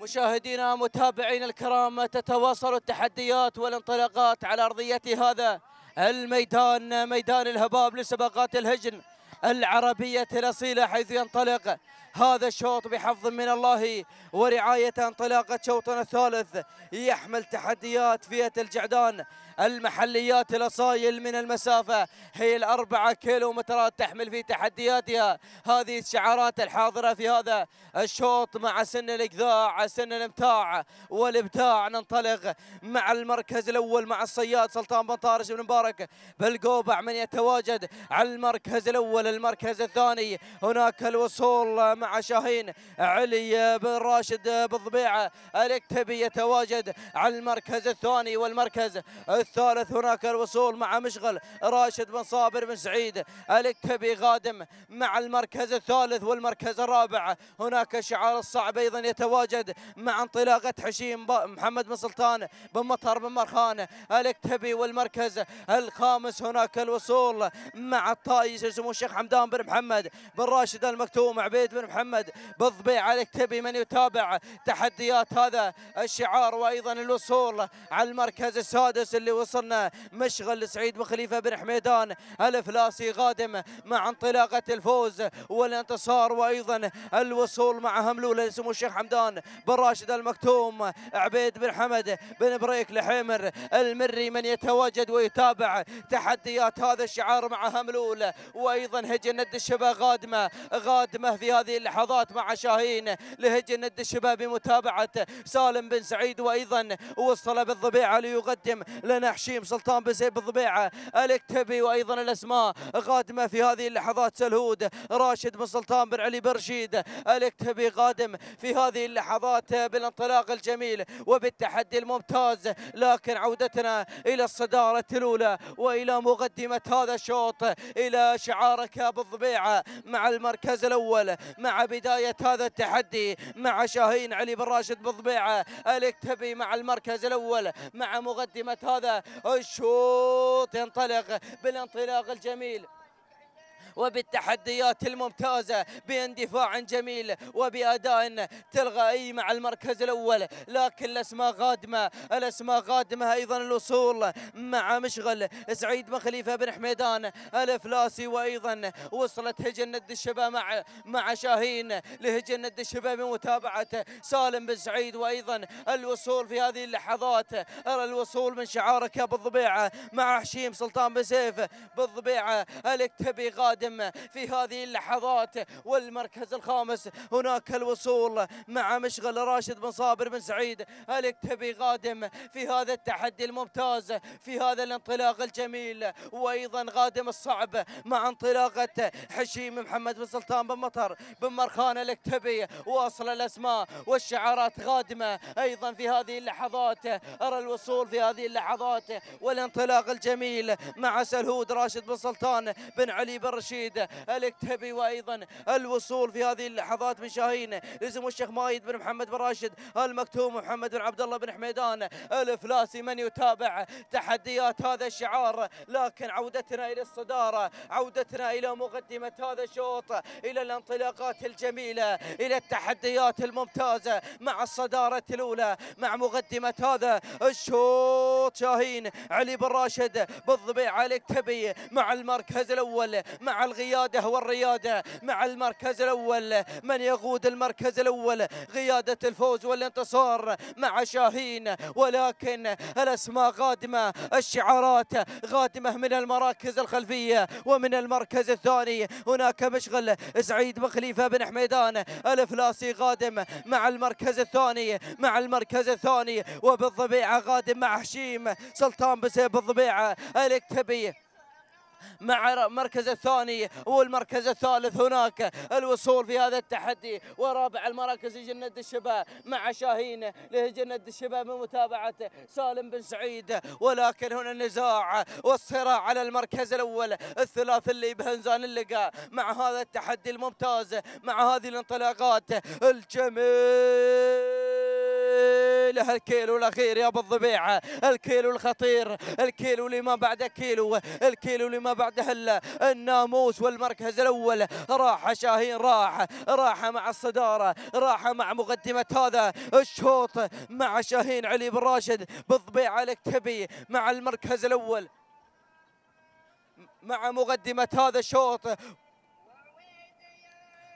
مشاهدينا متابعينا الكرام تتواصل التحديات والانطلاقات على أرضية هذا الميدان ميدان الهباب لسباقات الهجن العربية الأصيلة حيث ينطلق هذا الشوط بحفظ من الله ورعاية انطلاقة شوطنا الثالث يحمل تحديات فئة الجعدان المحليات الأصايل من المسافة هي الأربعة كيلومترات تحمل في تحدياتها هذه الشعارات الحاضرة في هذا الشوط مع سن الإقذاع سن الإمتاع والإبداع ننطلق مع المركز الأول مع الصياد سلطان بن طارش بن مبارك بالقوبع من يتواجد على المركز الأول المركز الثاني هناك الوصول مع شاهين علي بن راشد بالضبيعة الاكتبي يتواجد على المركز الثاني والمركز الثالث هناك الوصول مع مشغل راشد بن صابر بن سعيد الاكتبي غادم مع المركز الثالث والمركز الرابع هناك شعار الصعب أيضا يتواجد مع انطلاقة حشيم محمد بن سلطان بن مطر بن مرخان الاكتبي والمركز الخامس هناك الوصول مع الطائي سمو الشيخ حمدان بن محمد بن راشد المكتوم عبيد بن محمد بضبي عليك تبي من يتابع تحديات هذا الشعار وايضا الوصول على المركز السادس اللي وصلنا مشغل سعيد بن خليفه بن حميدان الفلاسي قادم مع انطلاقه الفوز والانتصار وايضا الوصول مع هملوله لسمو الشيخ حمدان بن راشد المكتوم عبيد بن حمد بن بريك لحيمر المري من يتواجد ويتابع تحديات هذا الشعار مع هملوله وايضا هجن الشبه قادمه قادمه في هذه اللحظات مع شاهين لهج الند الشبابي متابعة سالم بن سعيد وأيضا وصل بالضبيعة ليقدم لنا حشيم سلطان بن سيب بالضبيعة الاكتبي وأيضا الأسماء قادمة في هذه اللحظات سلهود راشد بن سلطان بن علي برشيد الاكتبي قادم في هذه اللحظات بالانطلاق الجميل وبالتحدي الممتاز لكن عودتنا إلى الصدارة الأولى وإلى مقدمة هذا الشوط إلى شعارك بالضبيعة مع المركز الأول مع مع بداية هذا التحدي مع شاهين علي بن راشد بضبيعة الكتبي مع المركز الأول مع مقدمة هذا الشوط ينطلق بالانطلاق الجميل وبالتحديات الممتازة باندفاع جميل وبأداء تلغائي مع المركز الأول لكن الأسماء غادمة الأسماء غادمة أيضا الوصول مع مشغل سعيد بن خليفة بن حميدان الإفلاسي وأيضا وصلت هجنة الشباب مع مع شاهين لهجنة الشباب بمتابعة سالم بن سعيد وأيضا الوصول في هذه اللحظات الوصول من شعارك بالضبيعة مع حشيم سلطان بن سيف بالضبيعة الكتبي غادم القادم في هذه اللحظات والمركز الخامس هناك الوصول مع مشغل راشد بن صابر بن سعيد الاكتبي قادم في هذا التحدي الممتاز في هذا الانطلاق الجميل وايضا قادم الصعب مع انطلاقه حشيم محمد بن سلطان بن مطر بن مرخان الاكتبي واصل الاسماء والشعارات قادمه ايضا في هذه اللحظات ارى الوصول في هذه اللحظات والانطلاق الجميل مع سلهود راشد بن سلطان بن علي بن رشيد رشيد الاكتبي وايضا الوصول في هذه اللحظات من شاهين اسم الشيخ مايد بن محمد بن راشد المكتوم محمد بن عبد الله بن حميدان الفلاسي من يتابع تحديات هذا الشعار لكن عودتنا الى الصداره عودتنا الى مقدمه هذا الشوط الى الانطلاقات الجميله الى التحديات الممتازه مع الصداره الاولى مع مقدمه هذا الشوط شاهين علي بن راشد بالضبيعه الاكتبي مع المركز الاول مع مع القيادة والريادة مع المركز الأول من يقود المركز الأول قيادة الفوز والانتصار مع شاهين ولكن الأسماء قادمة الشعارات قادمة من المراكز الخلفية ومن المركز الثاني هناك مشغل سعيد بخليفة خليفة بن حميدان الفلاسي قادم مع المركز الثاني مع المركز الثاني وبالضبيعة قادم مع حشيم سلطان بسيب الضبيعة الاكتبي مع المركز الثاني والمركز الثالث هناك الوصول في هذا التحدي ورابع المراكز جنة الشباب مع شاهين لجند الشباب من متابعة سالم بن سعيد ولكن هنا النزاع والصراع على المركز الأول الثلاث اللي بهنزان اللقاء مع هذا التحدي الممتاز مع هذه الانطلاقات الجميل له الكيلو الأخير يا أبو الضبيعة الكيلو الخطير الكيلو اللي ما بعده كيلو الكيلو اللي ما بعده إلا الناموس والمركز الأول راح شاهين راح راح مع الصدارة راح مع مقدمة هذا الشوط مع شاهين علي بن راشد بالضبيعة تبي مع المركز الأول مع مقدمة هذا الشوط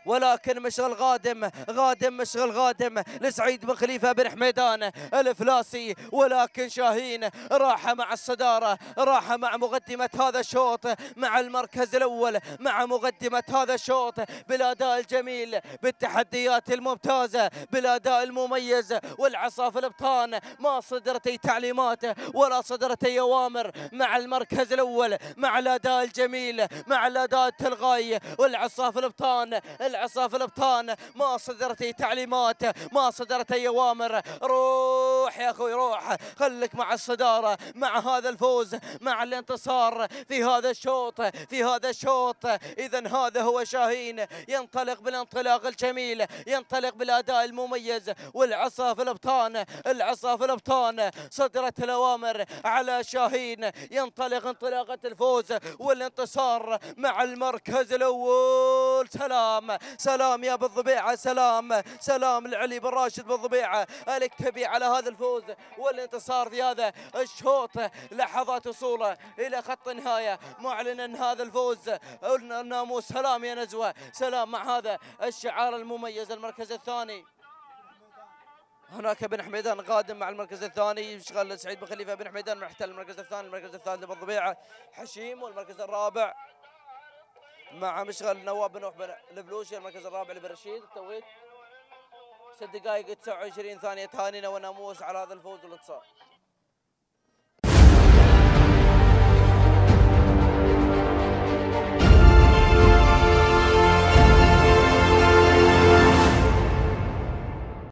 ولكن مشغل غادم غادم مشغل غادم لسعيد بن خليفة بن حميدان الفلاسي ولكن شاهين راح مع الصدارة راح مع مقدمة هذا الشوط مع المركز الأول مع مقدمة هذا الشوط بالأداء الجميل بالتحديات الممتازة بالأداء المميز والعصاف الابطان ما صدرت اي تعليمات ولا صدرت اي أوامر مع المركز الأول مع الأداء الجميل مع الأداء التلغاي والعصاف الابطان العصا في الابطان ما صدرت اي تعليمات ما صدرت اي اوامر روح يا اخوي روح خلك مع الصداره مع هذا الفوز مع الانتصار في هذا الشوط في هذا الشوط اذا هذا هو شاهين ينطلق بالانطلاق الجميل ينطلق بالاداء المميز والعصا في الابطان العصا في الابطان صدرت الاوامر على شاهين ينطلق انطلاقه الفوز والانتصار مع المركز الاول سلام سلام يا بالضبيعة سلام سلام لعلي بن راشد بالضبيعة الاكتبي على هذا الفوز والانتصار في هذا الشوط لحظات وصوله إلى خط النهاية معلنا هذا الفوز الناموس سلام يا نزوة سلام مع هذا الشعار المميز المركز الثاني هناك بن حميدان قادم مع المركز الثاني يشغل سعيد بن خليفه بن حميدان محتل المركز الثاني المركز الثالث بالضبيعه حشيم والمركز الرابع مع مشغل نواب بن روح البلوشي المركز الرابع لبرشيد التوقيت ست دقائق 29 ثانيه تهانينا وناموس على هذا الفوز والانتصار